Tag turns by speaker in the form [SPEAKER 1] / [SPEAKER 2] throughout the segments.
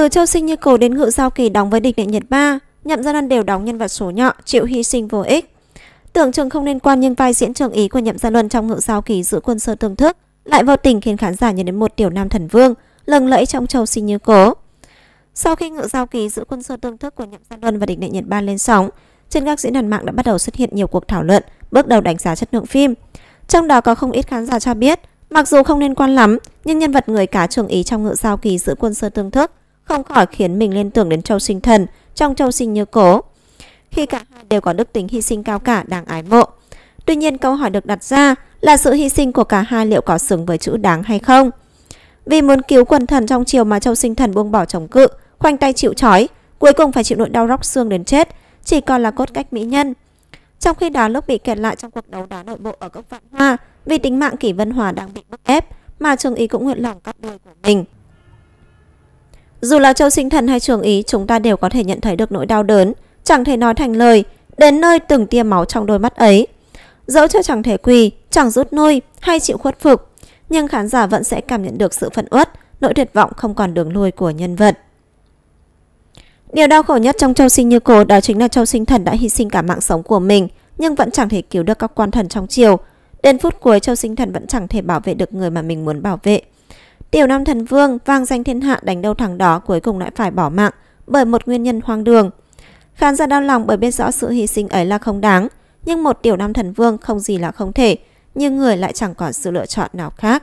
[SPEAKER 1] Từ châu sinh như cổ đến ngự giao kỳ đóng với địch đệ Nhật Ba, nhậm gia luân đều đóng nhân vật số nhỏ, chịu hy sinh vô ích. Tưởng chừng không liên quan nhưng vai diễn trường ý của nhậm gia luân trong ngự giao kỳ giữ quân sơ tương thức, lại vô tình khiến khán giả nhớ đến một tiểu nam thần vương, lừng lẫy trong châu sinh như cổ. Sau khi ngự giao kỳ giữ quân sơ tương thức của nhậm gia luân và địch đệ Nhật Ba lên sóng, trên các diễn đàn mạng đã bắt đầu xuất hiện nhiều cuộc thảo luận, bước đầu đánh giá chất lượng phim. Trong đó có không ít khán giả cho biết, mặc dù không liên quan lắm, nhưng nhân vật người cá trường ý trong ngự giao kỳ giữ quân sơ tương thức không khỏi khiến mình liên tưởng đến Châu Sinh Thần trong Châu Sinh Như Cố. Khi cả hai đều có đức tính hy sinh cao cả đáng ái mộ. Tuy nhiên câu hỏi được đặt ra là sự hy sinh của cả hai liệu có xứng với chữ đáng hay không? Vì muốn cứu quần thần trong chiều mà Châu Sinh Thần buông bỏ chống cự, khoanh tay chịu trói, cuối cùng phải chịu nỗi đau róc xương đến chết, chỉ còn là cốt cách mỹ nhân. Trong khi đó lúc bị kẹt lại trong cuộc đấu đá nội bộ ở cốc Vạn Hoa, vì tính mạng Kỷ Vân Hòa đang bị bức ép, mà Trường Ý cũng nguyện lòng cắt đuôi của mình. Dù là châu sinh thần hay trường ý, chúng ta đều có thể nhận thấy được nỗi đau đớn, chẳng thể nói thành lời, đến nơi từng tia máu trong đôi mắt ấy. Dẫu cho chẳng thể quỳ, chẳng rút nuôi hay chịu khuất phục, nhưng khán giả vẫn sẽ cảm nhận được sự phận uất, nỗi tuyệt vọng không còn đường lui của nhân vật. Điều đau khổ nhất trong châu sinh như cô đó chính là châu sinh thần đã hy sinh cả mạng sống của mình nhưng vẫn chẳng thể cứu được các quan thần trong triều. Đến phút cuối châu sinh thần vẫn chẳng thể bảo vệ được người mà mình muốn bảo vệ. Tiểu Nam Thần Vương vang danh thiên hạ đánh đâu thẳng đó cuối cùng lại phải bỏ mạng bởi một nguyên nhân hoang đường. Khán giả đau lòng bởi biết rõ sự hy sinh ấy là không đáng, nhưng một Tiểu Nam Thần Vương không gì là không thể, nhưng người lại chẳng còn sự lựa chọn nào khác.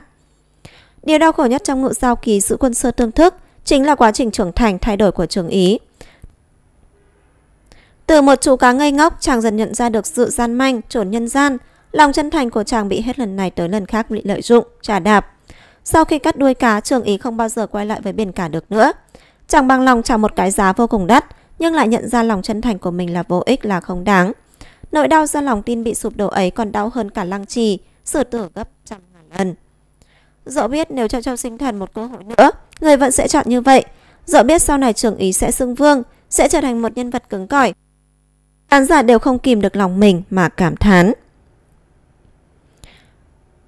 [SPEAKER 1] Điều đau khổ nhất trong ngự giao kỳ giữ quân sơ tương thức chính là quá trình trưởng thành thay đổi của trường Ý. Từ một chú cá ngây ngốc, chàng dần nhận ra được sự gian manh, trổn nhân gian, lòng chân thành của chàng bị hết lần này tới lần khác bị lợi dụng, trả đạp. Sau khi cắt đuôi cá, Trường Ý không bao giờ quay lại với biển cả được nữa. Chàng bằng lòng trả một cái giá vô cùng đắt, nhưng lại nhận ra lòng chân thành của mình là vô ích là không đáng. Nỗi đau do lòng tin bị sụp đổ ấy còn đau hơn cả lăng trì, sửa tử gấp trăm ngàn lần. Dẫu biết nếu cho Châu Sinh Thần một cơ hội nữa, người vẫn sẽ chọn như vậy. Dẫu biết sau này Trường Ý sẽ xưng vương, sẽ trở thành một nhân vật cứng cỏi. Khán giả đều không kìm được lòng mình mà cảm thán.